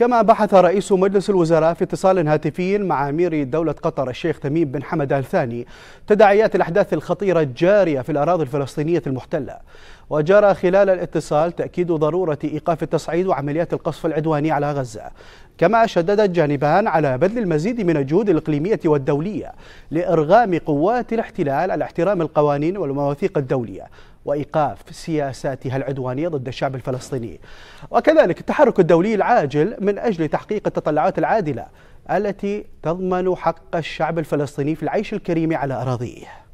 كما بحث رئيس مجلس الوزراء في اتصال هاتفي مع أمير دولة قطر الشيخ تميم بن حمد آل ثاني تداعيات الأحداث الخطيرة الجارية في الأراضي الفلسطينية المحتلة وجرى خلال الاتصال تأكيد ضرورة إيقاف التصعيد وعمليات القصف العدواني على غزة كما شدد الجانبان على بذل المزيد من الجهود الإقليمية والدولية لإرغام قوات الاحتلال على احترام القوانين والمواثيق الدولية وإيقاف سياساتها العدوانية ضد الشعب الفلسطيني وكذلك التحرك الدولي العاجل من أجل تحقيق التطلعات العادلة التي تضمن حق الشعب الفلسطيني في العيش الكريم على أراضيه